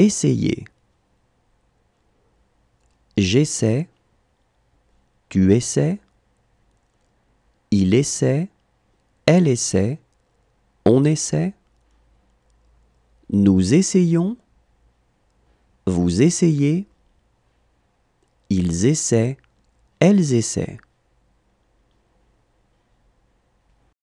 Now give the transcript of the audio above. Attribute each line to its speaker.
Speaker 1: Essayez. J'essaie. Tu essaies. Il essaie. Elle essaie. On essaie. Nous essayons. Vous essayez. Ils essaient. Elles essaient.